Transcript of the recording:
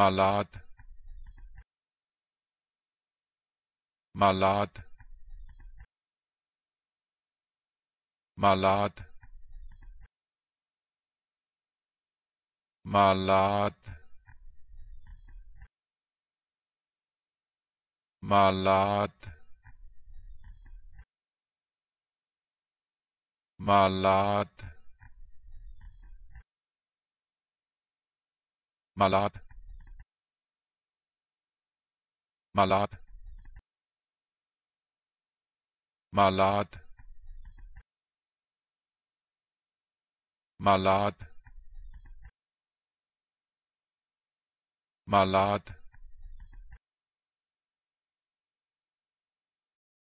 malade malade malade malade malade malade malade Malad Malad Malad Malad